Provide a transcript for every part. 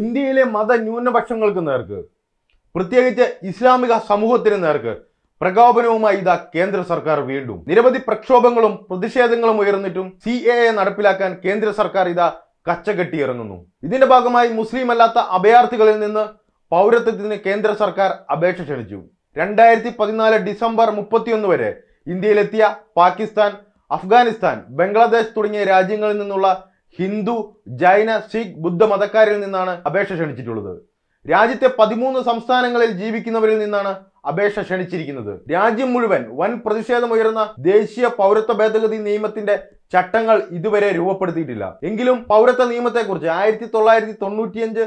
ഇന്ത്യയിലെ മത ന്യൂനപക്ഷങ്ങൾക്ക് നേർക്ക് പ്രത്യേകിച്ച് ഇസ്ലാമിക സമൂഹത്തിന് നേർക്ക് പ്രകോപനവുമായി ഇതാ കേന്ദ്ര സർക്കാർ വീണ്ടും നിരവധി പ്രക്ഷോഭങ്ങളും പ്രതിഷേധങ്ങളും ഉയർന്നിട്ടും സി എ എ നടപ്പിലാക്കാൻ കേന്ദ്ര സർക്കാർ ഇതാ കച്ചകെട്ടിയിറങ്ങുന്നു ഇറങ്ങുന്നു ഇതിന്റെ ഭാഗമായി മുസ്ലിം അല്ലാത്ത അഭയാർത്ഥികളിൽ നിന്ന് പൗരത്വത്തിന് കേന്ദ്ര സർക്കാർ അപേക്ഷ ക്ഷണിച്ചു രണ്ടായിരത്തി പതിനാല് ഡിസംബർ മുപ്പത്തിയൊന്ന് വരെ ഇന്ത്യയിലെത്തിയ പാകിസ്ഥാൻ അഫ്ഗാനിസ്ഥാൻ ബംഗ്ലാദേശ് തുടങ്ങിയ രാജ്യങ്ങളിൽ നിന്നുള്ള ഹിന്ദു ജൈന സിഖ് ബുദ്ധ മതക്കാരിൽ നിന്നാണ് അപേക്ഷ ക്ഷണിച്ചിട്ടുള്ളത് രാജ്യത്തെ പതിമൂന്ന് സംസ്ഥാനങ്ങളിൽ ജീവിക്കുന്നവരിൽ നിന്നാണ് അപേക്ഷ ക്ഷണിച്ചിരിക്കുന്നത് രാജ്യം മുഴുവൻ വൻ പ്രതിഷേധമുയർന്ന ദേശീയ പൗരത്വ ഭേദഗതി നിയമത്തിന്റെ ചട്ടങ്ങൾ ഇതുവരെ രൂപപ്പെടുത്തിയിട്ടില്ല എങ്കിലും പൗരത്വ നിയമത്തെക്കുറിച്ച് ആയിരത്തി തൊള്ളായിരത്തി തൊണ്ണൂറ്റിയഞ്ച്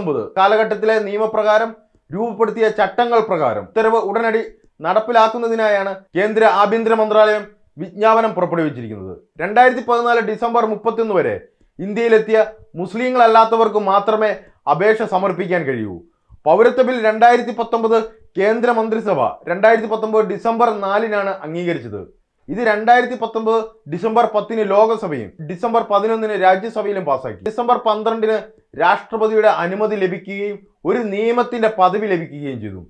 ഒമ്പത് കാലഘട്ടത്തിലെ നിയമപ്രകാരം രൂപപ്പെടുത്തിയ ചട്ടങ്ങൾ പ്രകാരം ഉത്തരവ് ഉടനടി നടപ്പിലാക്കുന്നതിനായാണ് കേന്ദ്ര ആഭ്യന്തര മന്ത്രാലയം വിജ്ഞാപനം പുറപ്പെടുവിച്ചിരിക്കുന്നത് രണ്ടായിരത്തി പതിനാല് ഡിസംബർ മുപ്പത്തിയൊന്ന് വരെ ഇന്ത്യയിലെത്തിയ മുസ്ലിങ്ങളല്ലാത്തവർക്ക് മാത്രമേ അപേക്ഷ സമർപ്പിക്കാൻ കഴിയൂ പൗരത്വ ബിൽ രണ്ടായിരത്തി പത്തൊമ്പത് കേന്ദ്ര മന്ത്രിസഭ രണ്ടായിരത്തി പത്തൊമ്പത് ഡിസംബർ നാലിനാണ് അംഗീകരിച്ചത് ഇത് രണ്ടായിരത്തി പത്തൊമ്പത് ഡിസംബർ പത്തിന് ലോകസഭയും ഡിസംബർ പതിനൊന്നിന് രാജ്യസഭയിലും പാസാക്കി ഡിസംബർ പന്ത്രണ്ടിന് രാഷ്ട്രപതിയുടെ അനുമതി ലഭിക്കുകയും ഒരു നിയമത്തിന്റെ പദവി ലഭിക്കുകയും ചെയ്തു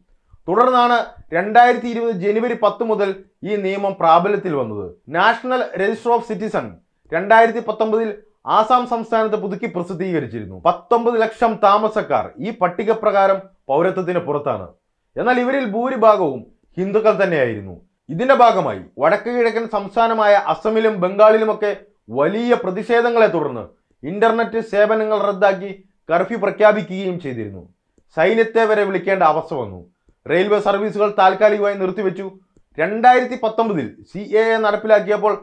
തുടർന്നാണ് രണ്ടായിരത്തി ഇരുപത് ജനുവരി പത്ത് മുതൽ ഈ നിയമം പ്രാബല്യത്തിൽ വന്നത് നാഷണൽ രജിസ്റ്റർ ഓഫ് സിറ്റിസൺ രണ്ടായിരത്തി പത്തൊമ്പതിൽ ആസാം സംസ്ഥാനത്ത് പുതുക്കി പ്രസിദ്ധീകരിച്ചിരുന്നു പത്തൊമ്പത് ലക്ഷം താമസക്കാർ ഈ പട്ടിക പ്രകാരം പൗരത്വത്തിന് പുറത്താണ് എന്നാൽ ഇവരിൽ ഭൂരിഭാഗവും ഹിന്ദുക്കൾ തന്നെയായിരുന്നു ഇതിന്റെ ഭാഗമായി വടക്ക് കിഴക്കൻ സംസ്ഥാനമായ അസമിലും ബംഗാളിലുമൊക്കെ വലിയ പ്രതിഷേധങ്ങളെ തുടർന്ന് ഇന്റർനെറ്റ് സേവനങ്ങൾ റദ്ദാക്കി കർഫ്യൂ പ്രഖ്യാപിക്കുകയും ചെയ്തിരുന്നു സൈന്യത്തെ വരെ വിളിക്കേണ്ട അവസ്ഥ വന്നു റെയിൽവേ സർവീസുകൾ താൽക്കാലികമായി നിർത്തിവെച്ചു രണ്ടായിരത്തി പത്തൊമ്പതിൽ സി എ എ നടപ്പിലാക്കിയപ്പോൾ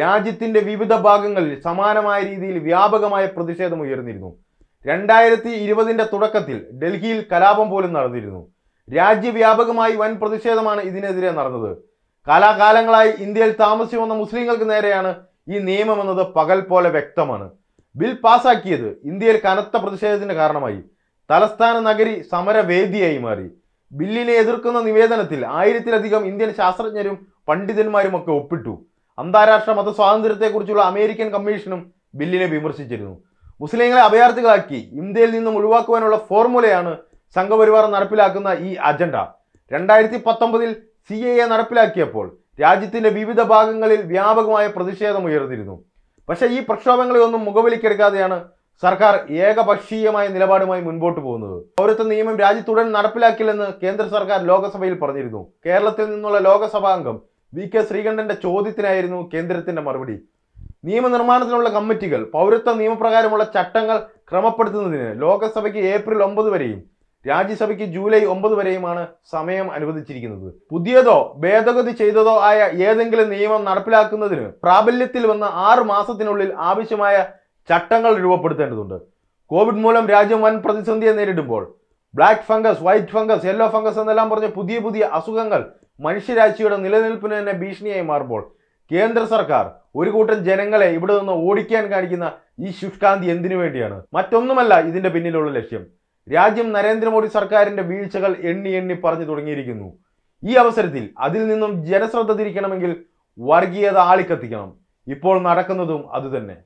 രാജ്യത്തിന്റെ വിവിധ ഭാഗങ്ങളിൽ സമാനമായ രീതിയിൽ വ്യാപകമായ പ്രതിഷേധം ഉയർന്നിരുന്നു രണ്ടായിരത്തി ഇരുപതിൻ്റെ തുടക്കത്തിൽ ഡൽഹിയിൽ കലാപം പോലും നടന്നിരുന്നു രാജ്യവ്യാപകമായി വൻ പ്രതിഷേധമാണ് ഇതിനെതിരെ നടന്നത് കാലാകാലങ്ങളായി ഇന്ത്യയിൽ താമസിച്ചു വന്ന മുസ്ലിങ്ങൾക്ക് നേരെയാണ് ഈ നിയമം എന്നത് പകൽ പോലെ വ്യക്തമാണ് ബിൽ പാസാക്കിയത് ഇന്ത്യയിൽ കനത്ത പ്രതിഷേധത്തിന് കാരണമായി തലസ്ഥാന നഗരി സമരവേദിയായി മാറി ബില്ലിനെ എതിർക്കുന്ന നിവേദനത്തിൽ ആയിരത്തിലധികം ഇന്ത്യൻ ശാസ്ത്രജ്ഞരും പണ്ഡിതന്മാരും ഒക്കെ ഒപ്പിട്ടു അന്താരാഷ്ട്ര മതസ്വാതന്ത്ര്യത്തെക്കുറിച്ചുള്ള അമേരിക്കൻ കമ്മീഷനും ബില്ലിനെ വിമർശിച്ചിരുന്നു മുസ്ലിങ്ങളെ അഭയാർത്ഥികളാക്കി ഇന്ത്യയിൽ നിന്നും ഒഴിവാക്കുവാനുള്ള ഫോർമുലയാണ് സംഘപരിവാർ നടപ്പിലാക്കുന്ന ഈ അജണ്ട രണ്ടായിരത്തി പത്തൊമ്പതിൽ സി എ എ നടപ്പിലാക്കിയപ്പോൾ രാജ്യത്തിന്റെ വിവിധ ഭാഗങ്ങളിൽ വ്യാപകമായ പ്രതിഷേധം ഉയർന്നിരുന്നു പക്ഷേ ഈ പ്രക്ഷോഭങ്ങളെയൊന്നും മുഖവിലിക്കെടുക്കാതെയാണ് സർക്കാർ ഏകപക്ഷീയമായ നിലപാടുമായി മുൻപോട്ട് പോകുന്നത് പൗരത്വ നിയമം രാജ്യത്തുടൻ നടപ്പിലാക്കില്ലെന്ന് കേന്ദ്ര സർക്കാർ ലോകസഭയിൽ പറഞ്ഞിരുന്നു കേരളത്തിൽ നിന്നുള്ള ലോകസഭാംഗം വി കെ ശ്രീകണ്ഠന്റെ ചോദ്യത്തിനായിരുന്നു കേന്ദ്രത്തിന്റെ മറുപടി നിയമനിർമ്മാണത്തിനുള്ള കമ്മിറ്റികൾ പൗരത്വ നിയമപ്രകാരമുള്ള ചട്ടങ്ങൾ ക്രമപ്പെടുത്തുന്നതിന് ലോകസഭയ്ക്ക് ഏപ്രിൽ ഒമ്പത് വരെയും രാജ്യസഭയ്ക്ക് ജൂലൈ ഒമ്പത് വരെയുമാണ് സമയം അനുവദിച്ചിരിക്കുന്നത് പുതിയതോ ഭേദഗതി ചെയ്തതോ ആയ ഏതെങ്കിലും നിയമം നടപ്പിലാക്കുന്നതിന് പ്രാബല്യത്തിൽ വന്ന ആറ് മാസത്തിനുള്ളിൽ ആവശ്യമായ ചട്ടങ്ങൾ രൂപപ്പെടുത്തേണ്ടതുണ്ട് കോവിഡ് മൂലം രാജ്യം വൻ പ്രതിസന്ധിയെ നേരിടുമ്പോൾ black fungus white fungus yellow fungus എന്നെല്ലാം പറഞ്ഞ പുതിയ പുതിയ അസുഖങ്ങൾ മനുഷ്യരാശിയുടെ നിലനിൽപ്പിന് തന്നെ ഭീഷണിയായി മാറുമ്പോൾ കേന്ദ്ര സർക്കാർ ഒരു കൂട്ടം ജനങ്ങളെ ഇവിടെ നിന്ന് ഓടിക്കാൻ കാണിക്കുന്ന ഈ ശുഷ്കാന്തി എന്തിനു വേണ്ടിയാണ് മറ്റൊന്നുമല്ല ഇതിന്റെ പിന്നിലുള്ള ലക്ഷ്യം രാജ്യം നരേന്ദ്രമോദി സർക്കാരിന്റെ വീഴ്ചകൾ എണ്ണി എണ്ണി പറഞ്ഞു തുടങ്ങിയിരിക്കുന്നു ഈ അവസരത്തിൽ അതിൽ നിന്നും ജനശ്രദ്ധ തിരിക്കണമെങ്കിൽ വർഗീയത ആളിക്കത്തിക്കണം ഇപ്പോൾ നടക്കുന്നതും അതുതന്നെ